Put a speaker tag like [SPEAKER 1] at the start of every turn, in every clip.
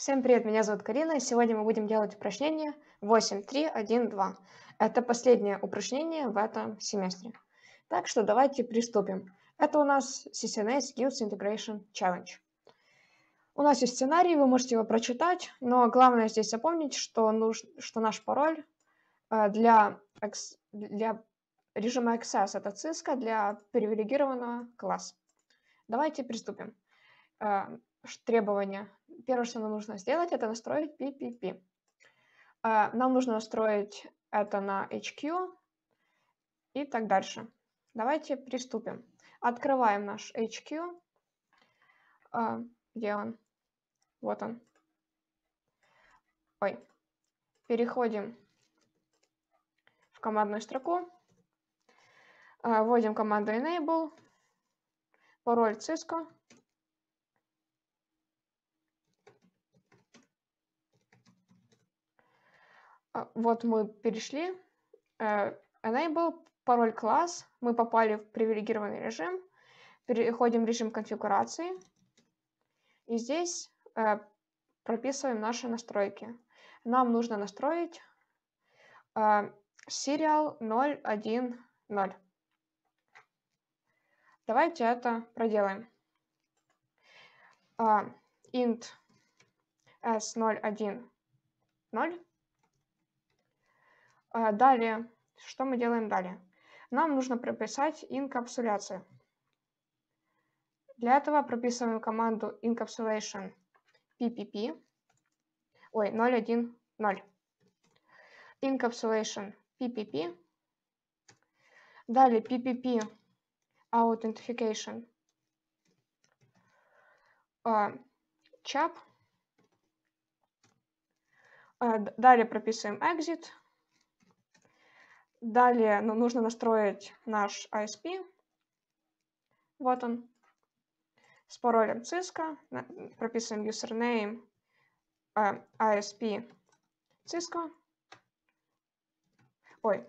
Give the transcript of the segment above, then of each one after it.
[SPEAKER 1] Всем привет, меня зовут Карина, и сегодня мы будем делать упражнение 8.3.1.2. Это последнее упражнение в этом семестре. Так что давайте приступим. Это у нас CCNA Skills Integration Challenge. У нас есть сценарий, вы можете его прочитать, но главное здесь запомнить, что, нуж... что наш пароль э, для, для режима Access это циска для привилегированного класс. Давайте приступим. Э, требования. Первое, что нам нужно сделать, это настроить PPP. А, нам нужно настроить это на HQ и так дальше. Давайте приступим. Открываем наш HQ. А, где он? Вот он. Ой. Переходим в командную строку. А, вводим команду enable, пароль Cisco. А, вот мы перешли, enable э, пароль класс, мы попали в привилегированный режим, переходим в режим конфигурации, и здесь э, прописываем наши настройки. Нам нужно настроить serial э, 010. Давайте это проделаем. А, int s010 а, далее, что мы делаем далее? Нам нужно прописать инкапсуляцию. Для этого прописываем команду encapsulation ppp, ой, 010, encapsulation ppp, далее ppp authentication uh, chap, uh, далее прописываем exit, Далее нам нужно настроить наш ISP. Вот он. С паролем Cisco. Прописываем username э, а, ISP Cisco. Ой,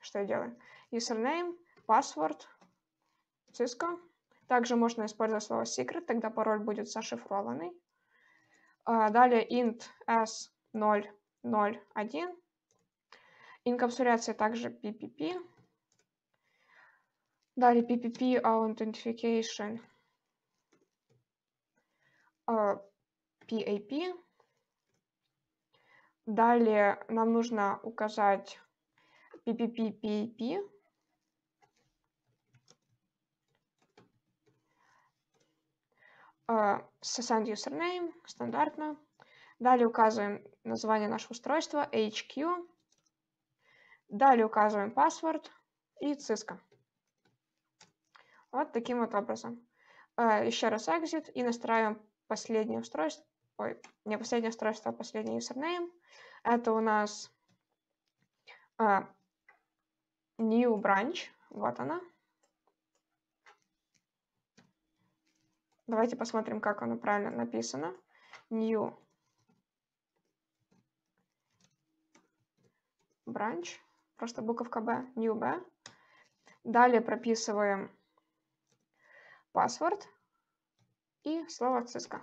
[SPEAKER 1] что я делаю? Username, password Cisco. Также можно использовать слово secret, тогда пароль будет зашифрованный. А, далее int s001 Инкапсуляция также PPP. Далее PPP Authentication PAP. Далее нам нужно указать PPP PAP. Send username, стандартно. Далее указываем название нашего устройства, HQ. Далее указываем паспорт и Cisco. Вот таким вот образом. А, еще раз exit и настраиваем последнее устройство. Ой, не последнее устройство, а последний username. Это у нас а, new branch. Вот она. Давайте посмотрим, как оно правильно написано. New branch просто буковка B, new B. Далее прописываем паспорт и слово ЦИСКО.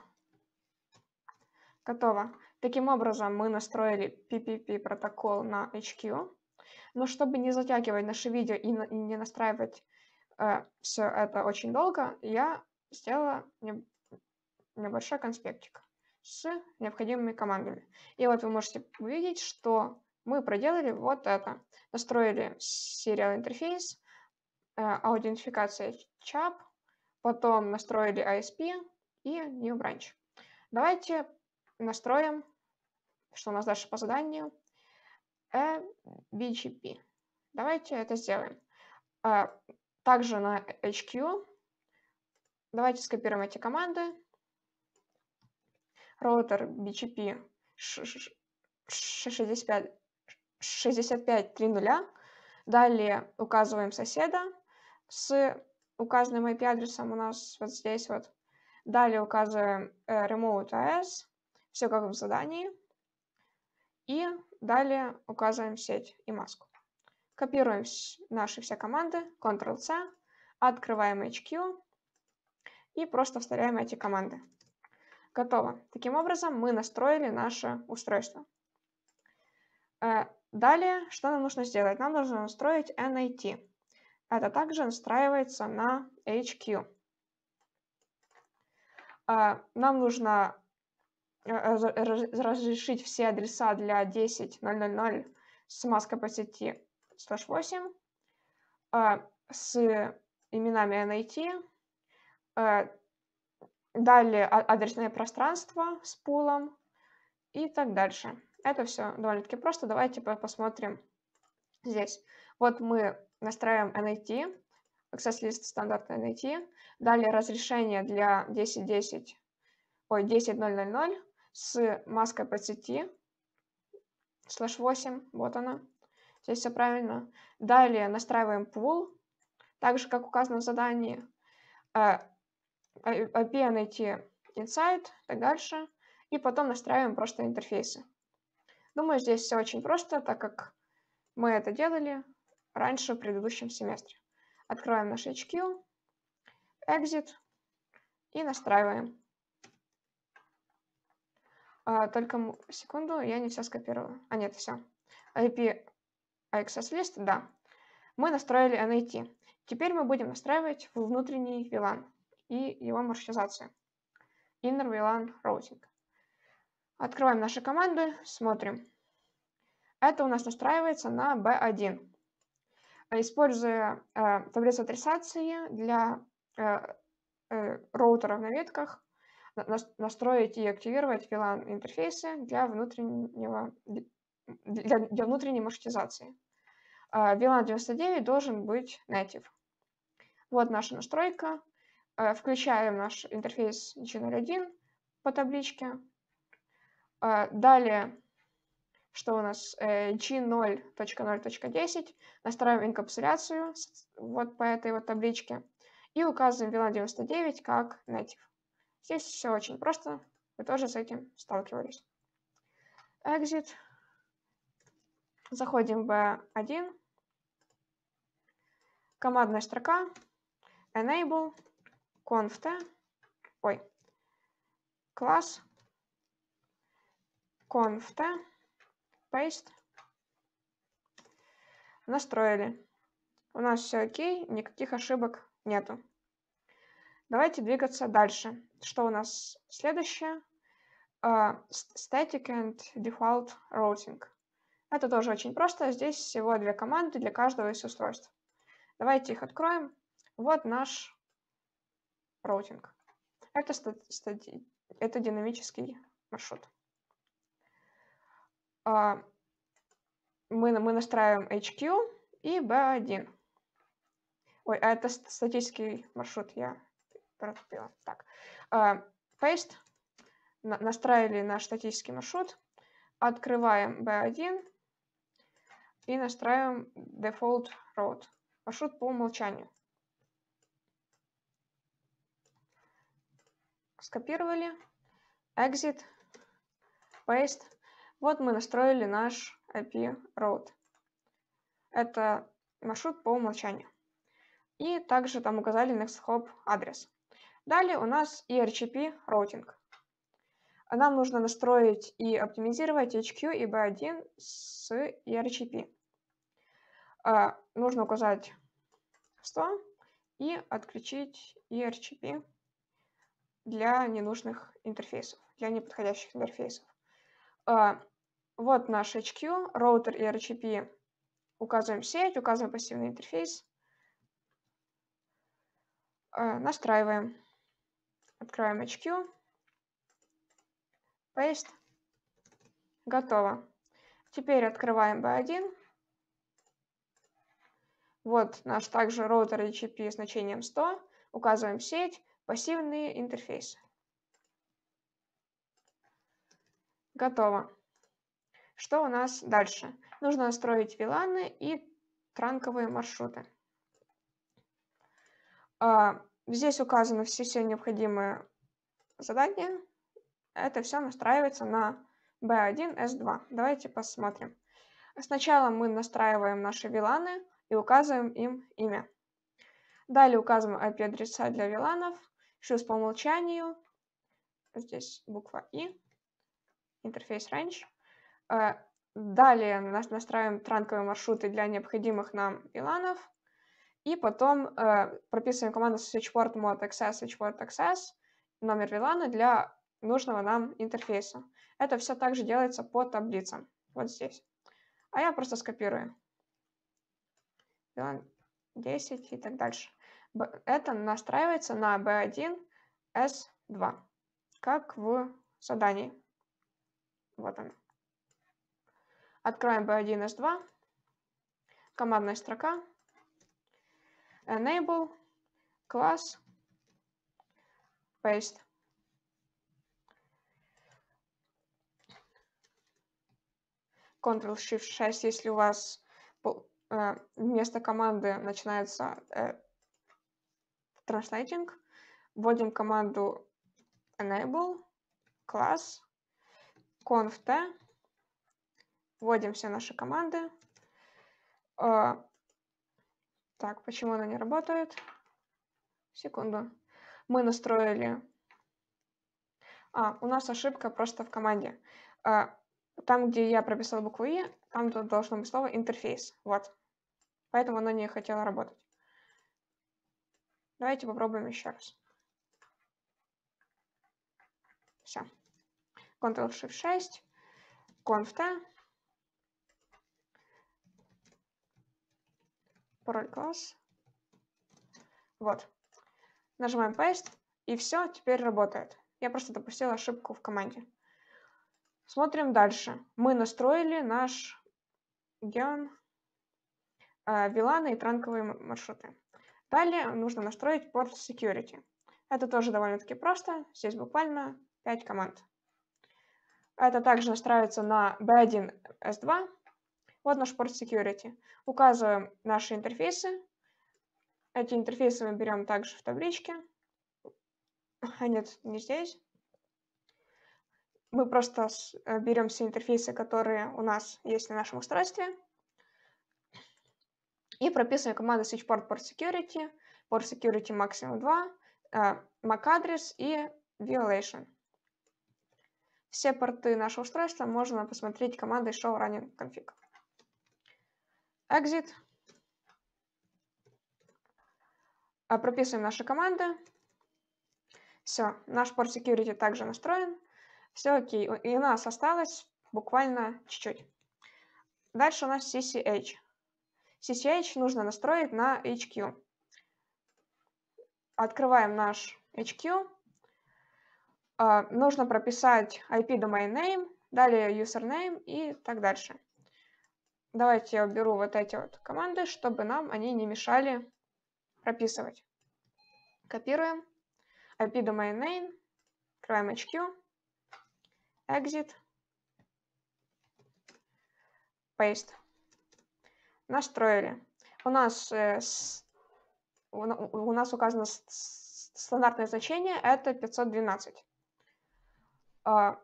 [SPEAKER 1] Готово. Таким образом, мы настроили PPP протокол на HQ. Но чтобы не затягивать наше видео и не настраивать э, все это очень долго, я сделала небольшой конспектик с необходимыми командами. И вот вы можете увидеть, что мы проделали вот это. Настроили сериал интерфейс, э, аутентификация CHAP, потом настроили ISP и New Branch. Давайте настроим, что у нас дальше по заданию, BGP. Э, Давайте это сделаем. Э, также на HQ. Давайте скопируем эти команды. Роутер BGP 65 65 3 0. Далее указываем соседа с указанным IP-адресом у нас вот здесь вот. Далее указываем э, Remote AS, все как в задании. И далее указываем сеть и маску. Копируем наши все команды, Ctrl-C, открываем HQ и просто вставляем эти команды. Готово. Таким образом мы настроили наше устройство. Э, Далее, что нам нужно сделать? Нам нужно настроить NIT. Это также настраивается на HQ. А, нам нужно э, разрешить все адреса для 10.000 с маской по сети 108, а, с именами NIT, а, далее адресное пространство с пулом и так дальше. Это все довольно-таки просто. Давайте типа, посмотрим здесь. Вот мы настраиваем NIT, Access List стандартный NIT. Далее разрешение для 10.10, ой, 10.000 с маской по сети, слэш 8, вот она. Здесь все правильно. Далее настраиваем пул, так же, как указано в задании. IP найти Insight, так дальше. И потом настраиваем просто интерфейсы. Думаю, ну, здесь все очень просто, так как мы это делали раньше в предыдущем семестре. Откроем наш HQ, Exit и настраиваем. А, только секунду, я не все скопировала. А нет, все. IP access list, да. Мы настроили NIT. Теперь мы будем настраивать внутренний VLAN и его маршрутизацию. Inner VLAN Routing. Открываем наши команды, смотрим. Это у нас настраивается на B1. Э, используя э, таблицу адресации для э, э, роутера на ветках, на, настроить и активировать VLAN интерфейсы для внутреннего для, для внутренней маршрутизации. Э, VLAN 99 должен быть native. Вот наша настройка. Э, включаем наш интерфейс Channel 1 по табличке, а, далее, что у нас э, G0.0.10. Настраиваем инкапсуляцию вот по этой вот табличке. И указываем VLAN 99 как native. Здесь все очень просто. Вы тоже с этим сталкивались. Exit. Заходим в B1. Командная строка. Enable. Conft. Ой. Класс конфта paste настроили. У нас все окей, никаких ошибок нету. Давайте двигаться дальше. Что у нас следующее? Uh, static and default routing. Это тоже очень просто. Здесь всего две команды для каждого из устройств. Давайте их откроем. Вот наш роутинг. Это, это динамический маршрут. А, мы, мы настраиваем HQ и B1. Ой, а это статический маршрут, я протупила. Так, а, paste, настраивали наш статический маршрут, открываем B1 и настраиваем default road, маршрут по умолчанию. Скопировали, exit, paste, вот мы настроили наш IP route. Это маршрут по умолчанию. И также там указали NextHop адрес. Далее у нас ERCP роутинг. Нам нужно настроить и оптимизировать HQ и B1 с ERCP. А, нужно указать 100 и отключить ERCP для ненужных интерфейсов, для неподходящих интерфейсов. А, вот наш HQ, роутер и RHCP. Указываем сеть, указываем пассивный интерфейс. А, настраиваем. Открываем HQ. Paste. Готово. Теперь открываем B1. Вот наш также роутер HTTP с значением 100. Указываем сеть, пассивный интерфейс. Готово. Что у нас дальше? Нужно настроить виланы и транковые маршруты. А, здесь указаны все, все необходимые задания. Это все настраивается на B1, S2. Давайте посмотрим. Сначала мы настраиваем наши виланы и указываем им имя. Далее указываем IP-адреса для виланов, Еще по умолчанию, здесь буква И, интерфейс range. Э, далее нас настраиваем транковые маршруты для необходимых нам иланов. И потом э, прописываем команду switchport mode access, switchport access, номер VLAN для нужного нам интерфейса. Это все также делается по таблицам. Вот здесь. А я просто скопирую. VLAN 10 и так дальше. Это настраивается на B1, S2, как в задании. Вот он. Откроем B1H2, командная строка, enable, класс, paste. Ctrl-Shift-6, если у вас э, вместо команды начинается э, translating, вводим команду enable, класс, conf t, вводим все наши команды. А, так, почему она не работает? Секунду. Мы настроили... А, у нас ошибка просто в команде. А, там, где я прописал букву «и», там тут должно быть слово «интерфейс». Вот. Поэтому она не хотела работать. Давайте попробуем еще раз. Все. Ctrl-Shift-6, Conf-T, пароль класс. Вот. Нажимаем Paste, и все, теперь работает. Я просто допустила ошибку в команде. Смотрим дальше. Мы настроили наш геон, э, виланы и транковые маршруты. Далее нужно настроить порт security. Это тоже довольно-таки просто. Здесь буквально 5 команд. Это также настраивается на B1, S2. Вот наш порт security. Указываем наши интерфейсы. Эти интерфейсы мы берем также в табличке. А нет, не здесь. Мы просто э, берем все интерфейсы, которые у нас есть на нашем устройстве. И прописываем команду switchport port security, port security maximum 2, э, MAC адрес и violation. Все порты нашего устройства можно посмотреть командой show running config. Exit. Прописываем наши команды. Все, наш порт security также настроен. Все окей. И у нас осталось буквально чуть-чуть. Дальше у нас CCH. CCH нужно настроить на HQ. Открываем наш HQ. А, нужно прописать IP domain name, далее username и так дальше. Давайте я уберу вот эти вот команды, чтобы нам они не мешали прописывать. Копируем. IP domain name, открываем HQ, exit, paste. Настроили. У нас, э, у, у нас указано стандартное значение, это 512. А,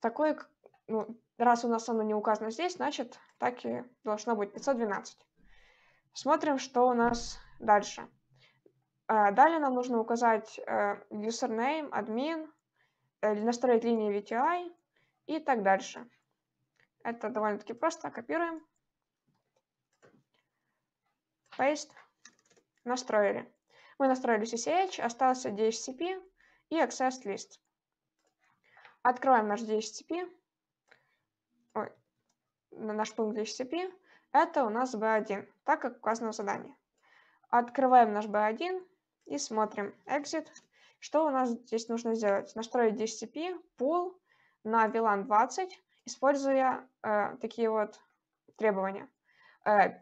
[SPEAKER 1] такой, ну, раз у нас оно не указано здесь, значит, так и должно быть 512. Смотрим, что у нас дальше. А, далее нам нужно указать э, username, admin, э, настроить линии VTI и так дальше. Это довольно-таки просто. Копируем. Paste. Настроили. Мы настроили CCH, остался DHCP и Access List. Открываем наш DHCP, ой, наш пункт DHCP. Это у нас B1, так как указано в задании. Открываем наш B1 и смотрим exit. Что у нас здесь нужно сделать? Настроить DHCP, пул на VLAN 20, используя э, такие вот требования. Э, э,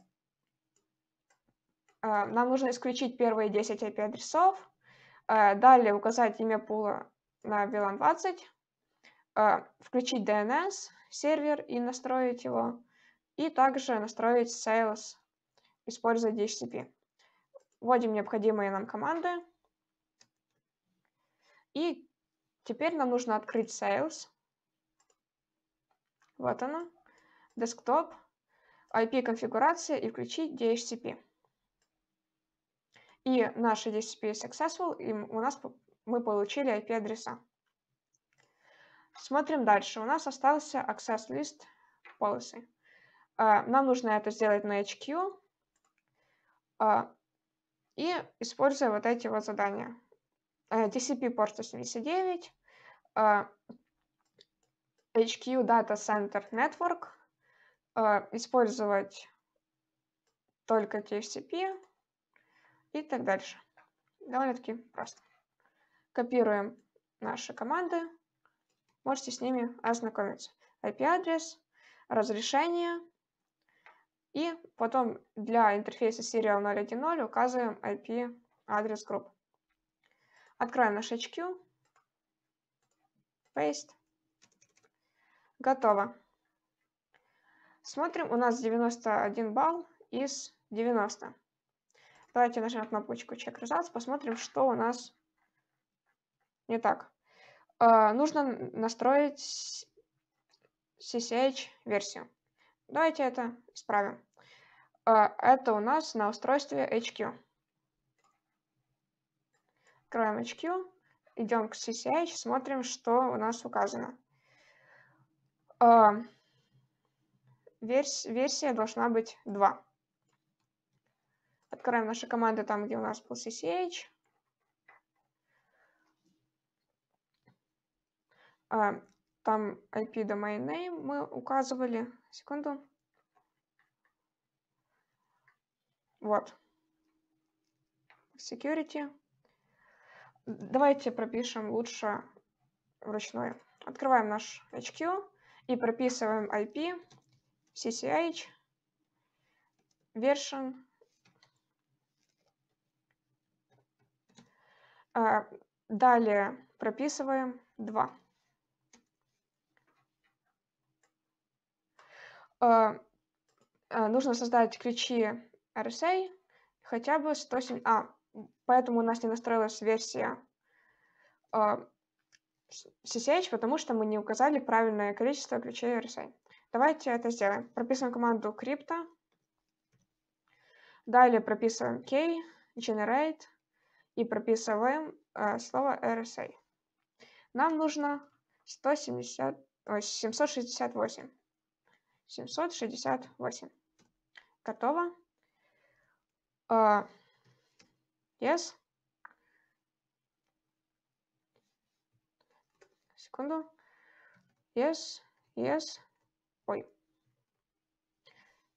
[SPEAKER 1] нам нужно исключить первые 10 IP-адресов, э, далее указать имя пула на VLAN 20, а, включить DNS сервер и настроить его, и также настроить Sales, используя DHCP. Вводим необходимые нам команды. И теперь нам нужно открыть Sales. Вот она. Десктоп. IP-конфигурация и включить DHCP. И наш DHCP successful, и у нас мы получили IP-адреса. Смотрим дальше. У нас остался access list policy. А, нам нужно это сделать на HQ а, и используя вот эти вот задания. TCP порт 89, HQ Data Center Network, а, использовать только TCP и так дальше. Довольно-таки просто. Копируем наши команды. Можете с ними ознакомиться. IP-адрес, разрешение. И потом для интерфейса Serial 0.1.0 указываем IP-адрес групп. Откроем наш HQ. Paste. Готово. Смотрим, у нас 91 балл из 90. Давайте нажмем кнопочку Check Results, посмотрим, что у нас не так. А, нужно настроить CCH-версию. Давайте это исправим. А, это у нас на устройстве HQ. Откроем HQ, идем к CCH, смотрим, что у нас указано. А, версия должна быть 2. Откроем наши команды там, где у нас был CCH. а, там IP domain name мы указывали. Секунду. Вот. Security. Давайте пропишем лучше вручную. Открываем наш HQ и прописываем IP, CCH, version. А, далее прописываем 2. Э, э, нужно создать ключи RSA хотя бы 107... А, поэтому у нас не настроилась версия э, CCH, потому что мы не указали правильное количество ключей RSA. Давайте это сделаем. Прописываем команду crypto. Далее прописываем key, generate и прописываем э, слово RSA. Нам нужно 170, ой, 768. 768. Готово. Uh, yes. Секунду. Yes, yes. Ой.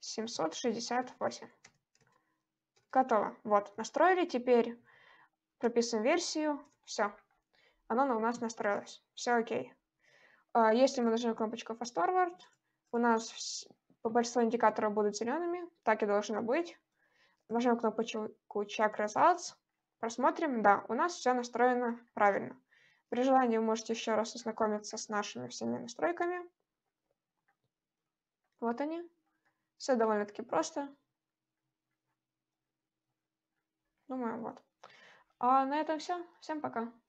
[SPEAKER 1] 768. Готово. Вот, настроили. Теперь прописываем версию. Все. Оно у нас настроилось. Все окей. Uh, если мы нажмем кнопочку Fast Forward, у нас большинство индикаторов будут зелеными, так и должно быть. Нажмем кнопочку Check Results, просмотрим, да, у нас все настроено правильно. При желании вы можете еще раз ознакомиться с нашими всеми настройками. Вот они. Все довольно-таки просто. Думаю, вот. А на этом все. Всем пока.